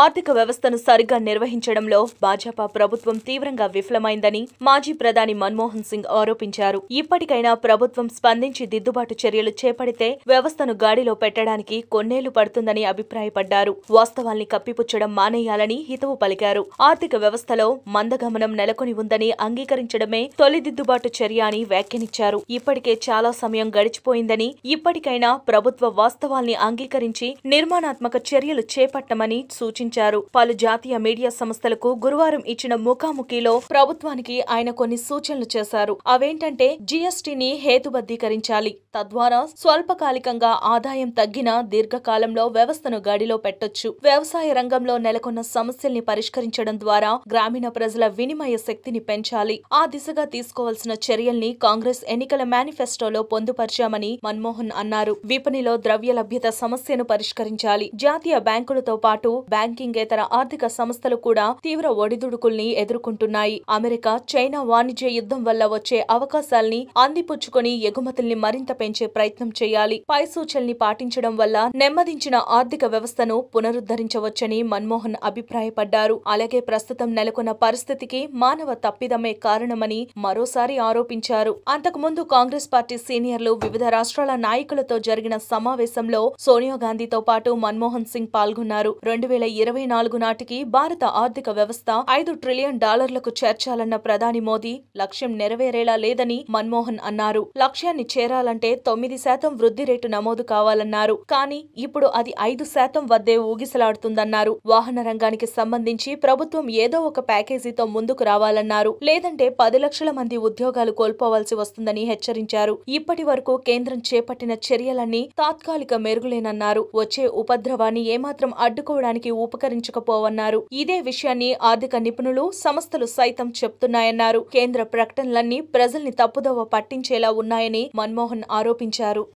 ఆర్థిక వ్యవస్థను సరిగ్గా నిర్వహించడంలో భాజపా ప్రభుత్వం తీవ్రంగా విఫలమైందని మాజీ ప్రధాని మన్మోహన్ సింగ్ ఆరోపించారు ఇప్పటికైనా ప్రభుత్వం స్పందించి దిద్దుబాటు చర్యలు చేపడితే వ్యవస్థను గాడిలో పెట్టడానికి కొన్నేళ్లు పడుతుందని అభిప్రాయపడ్డారు వాస్తవాల్ని కప్పిపుచ్చడం మానేయాలని హితవు పలికారు ఆర్థిక వ్యవస్థలో మందగమనం నెలకొని ఉందని అంగీకరించడమే తొలి దిద్దుబాటు చర్య అని వ్యాఖ్యానించారు ఇప్పటికే చాలా సమయం గడిచిపోయిందని ఇప్పటికైనా ప్రభుత్వ వాస్తవాల్ని అంగీకరించి నిర్మాణాత్మక చర్యలు చేపట్టమని సూచించారు సూచించారు పలు జాతీయ మీడియా సంస్థలకు గురువారం ఇచ్చిన ముఖాముఖిలో ప్రభుత్వానికి ఆయన కొన్ని సూచనలు చేశారు అవేంటంటే జీఎస్టీని హేతుబద్ధీకరించాలి తద్వారా స్వల్పకాలికంగా ఆదాయం తగ్గిన దీర్ఘకాలంలో వ్యవస్థను గాడిలో పెట్టొచ్చు వ్యవసాయ రంగంలో నెలకొన్న సమస్యల్ని పరిష్కరించడం ద్వారా గ్రామీణ ప్రజల వినిమయ శక్తిని పెంచాలి ఆ దిశగా తీసుకోవాల్సిన చర్యల్ని కాంగ్రెస్ ఎన్నికల మేనిఫెస్టోలో పొందుపరిచామని మన్మోహన్ అన్నారు విపణిలో ద్రవ్య లభ్యత సమస్యను పరిష్కరించాలి జాతీయ బ్యాంకులతో పాటు బ్యాంక్ బ్యాంకింగేతర ఆర్థిక సంస్థలు కూడా తీవ్ర ఒడిదుడుకుల్ని ఎదుర్కొంటున్నాయి అమెరికా చైనా వాణిజ్య యుద్ధం వల్ల వచ్చే అవకాశాల్ని అందిపుచ్చుకొని ఎగుమతుల్ని మరింత పెంచే ప్రయత్నం చేయాలి పై సూచల్ని పాటించడం వల్ల నెమ్మదించిన ఆర్థిక వ్యవస్థను పునరుద్ధరించవచ్చని మన్మోహన్ అభిప్రాయపడ్డారు అలాగే ప్రస్తుతం నెలకొన్న పరిస్థితికి మానవ తప్పిదమే కారణమని మరోసారి ఆరోపించారు అంతకుముందు కాంగ్రెస్ పార్టీ సీనియర్లు వివిధ రాష్ట్రాల నాయకులతో జరిగిన సమావేశంలో సోనియా గాంధీతో పాటు మన్మోహన్ సింగ్ పాల్గొన్నారు రెండు వేల ఇరవై నాలుగు నాటికి భారత ఆర్థిక వ్యవస్థ ఐదు ట్రిలియన్ డాలర్లకు చేర్చాలన్న ప్రధాని మోదీ లక్ష్యం నెరవేరేలా లేదని మన్మోహన్ అన్నారు లక్ష్యాన్ని చేరాలంటే తొమ్మిది శాతం వృద్ధి రేటు నమోదు కావాలన్నారు కానీ ఇప్పుడు అది ఐదు శాతం వద్దే ఊగిసలాడుతుందన్నారు వాహన రంగానికి సంబంధించి ప్రభుత్వం ఏదో ఒక ప్యాకేజీతో ముందుకు రావాలన్నారు లేదంటే పది లక్షల మంది ఉద్యోగాలు కోల్పోవాల్సి వస్తుందని హెచ్చరించారు ఇప్పటి వరకు కేంద్రం చేపట్టిన చర్యలన్నీ తాత్కాలిక మెరుగులేనన్నారు వచ్చే ఉపద్రవాన్ని ఏమాత్రం అడ్డుకోవడానికి ఉపకరించకపోవన్నారు ఇదే విషయాన్ని ఆర్థిక నిపుణులు సంస్థలు సైతం చెప్తున్నాయన్నారు కేంద్ర ప్రకటనలన్నీ ప్రజల్ని తప్పుదోవ పట్టించేలా ఉన్నాయని మన్మోహన్ ఆరోపించారు